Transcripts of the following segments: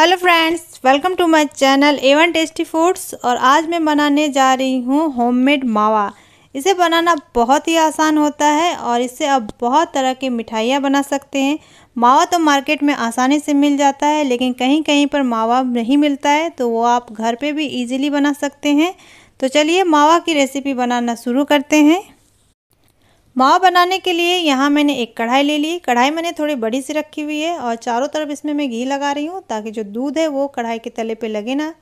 hello friends welcome to my channel Avon tasty foods और आज मैं बनाने जा रही हूँ होममेड मावा इसे बनाना बहुत ही आसान होता है और इससे आप बहुत तरह की मिठाइयाँ बना सकते हैं मावा तो मार्केट में आसानी से मिल जाता है लेकिन कहीं कहीं पर मावा नहीं मिलता है तो वो आप घर पे भी इजीली बना सकते हैं तो चलिए मावा की रेसिपी बनाना शुरू करते हैं मावा बनाने के लिए यहाँ मैंने एक कढ़ाई ले ली कढ़ाई मैंने थोड़ी बड़ी सी रखी हुई है और चारों तरफ इसमें मैं घी लगा रही हूँ ताकि जो दूध है वो कढ़ाई के तले पे लगे ना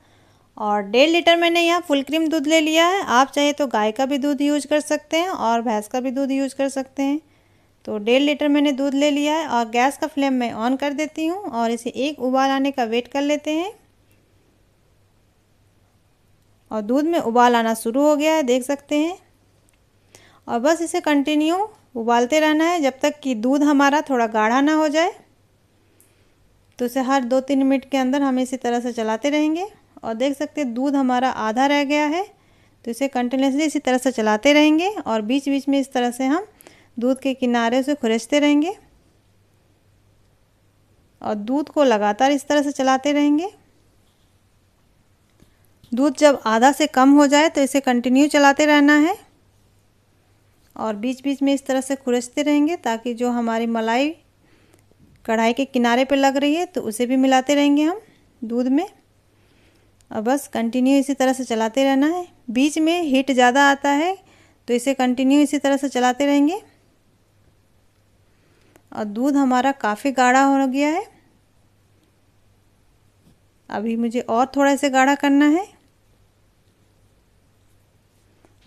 और डेढ़ लीटर मैंने यहाँ फुल क्रीम दूध ले लिया है आप चाहे तो गाय का भी दूध यूज कर सकते हैं और भैंस का भी दूध यूज कर सकते हैं तो डेढ़ लीटर मैंने दूध ले लिया है और गैस का फ्लेम मैं ऑन कर देती हूँ और इसे एक उबाल आने का वेट कर लेते हैं और दूध में उबाल आना शुरू हो गया है देख सकते हैं और बस इसे कंटिन्यू उबालते रहना है जब तक कि दूध हमारा थोड़ा गाढ़ा ना हो जाए तो इसे हर दो तीन मिनट के अंदर हम इसी तरह से चलाते रहेंगे और देख सकते हैं दूध हमारा आधा रह गया है तो इसे कंटिन्यूसली इसी तरह से चलाते रहेंगे और बीच बीच में इस तरह से हम दूध के किनारे से खुरचते रहेंगे और दूध को लगातार इस तरह से चलाते रहेंगे दूध जब आधा से कम हो जाए तो इसे कंटिन्यू चलाते रहना है और बीच बीच में इस तरह से खुरचते रहेंगे ताकि जो हमारी मलाई कढ़ाई के किनारे पे लग रही है तो उसे भी मिलाते रहेंगे हम दूध में और बस कंटिन्यू इसी तरह से चलाते रहना है बीच में हीट ज़्यादा आता है तो इसे कंटिन्यू इसी तरह से चलाते रहेंगे और दूध हमारा काफ़ी गाढ़ा हो गया है अभी मुझे और थोड़ा इसे गाढ़ा करना है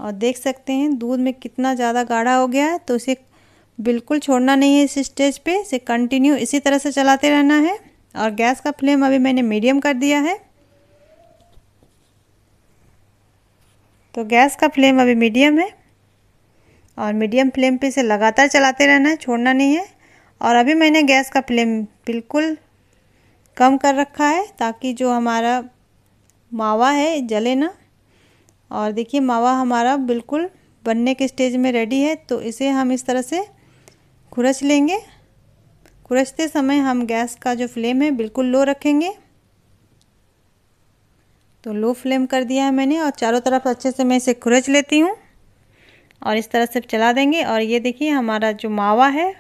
और देख सकते हैं दूध में कितना ज़्यादा गाढ़ा हो गया है तो इसे बिल्कुल छोड़ना नहीं है इस स्टेज पे इसे कंटिन्यू इसी तरह से चलाते रहना है और गैस का फ्लेम अभी मैंने मीडियम कर दिया है तो गैस का फ्लेम अभी मीडियम है और मीडियम फ्लेम पे इसे लगातार चलाते रहना है छोड़ना नहीं है और अभी मैंने गैस का फ्लेम बिल्कुल कम कर रखा है ताकि जो हमारा मावा है जले ना और देखिए मावा हमारा बिल्कुल बनने के स्टेज में रेडी है तो इसे हम इस तरह से खुरच लेंगे खुरचते समय हम गैस का जो फ्लेम है बिल्कुल लो रखेंगे तो लो फ्लेम कर दिया है मैंने और चारों तरफ अच्छे से मैं इसे खुरच लेती हूँ और इस तरह से चला देंगे और ये देखिए हमारा जो मावा है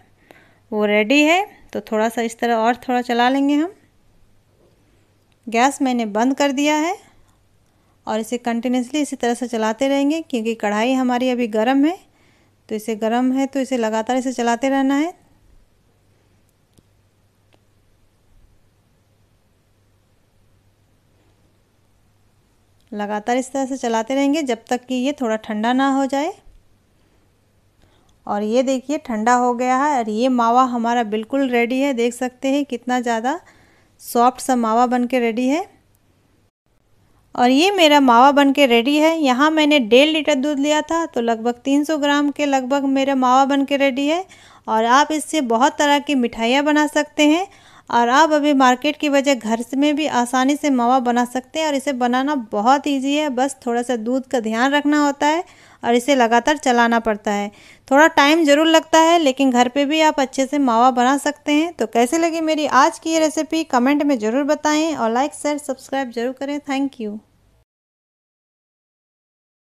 वो रेडी है तो थोड़ा सा इस तरह और थोड़ा चला लेंगे हम गैस मैंने बंद कर दिया है और इसे कंटिन्यूसली इसी तरह से चलाते रहेंगे क्योंकि कढ़ाई हमारी अभी गर्म है तो इसे गर्म है तो इसे लगातार इसे चलाते रहना है लगातार इस तरह से चलाते रहेंगे जब तक कि ये थोड़ा ठंडा ना हो जाए और ये देखिए ठंडा हो गया है और ये मावा हमारा बिल्कुल रेडी है देख सकते हैं कितना ज़्यादा सॉफ्ट सा मावा बन के रेडी है और ये मेरा मावा बन के रेडी है यहाँ मैंने डेढ़ लीटर दूध लिया था तो लगभग 300 ग्राम के लगभग मेरा मावा बन के रेडी है और आप इससे बहुत तरह की मिठाइयाँ बना सकते हैं और आप अभी मार्केट की वजह घर में भी आसानी से मावा बना सकते हैं और इसे बनाना बहुत ईजी है बस थोड़ा सा दूध का ध्यान रखना होता है और इसे लगातार चलाना पड़ता है थोड़ा टाइम ज़रूर लगता है लेकिन घर पे भी आप अच्छे से मावा बना सकते हैं तो कैसे लगी मेरी आज की ये रेसिपी कमेंट में ज़रूर बताएं और लाइक शेयर सब्सक्राइब ज़रूर करें थैंक यू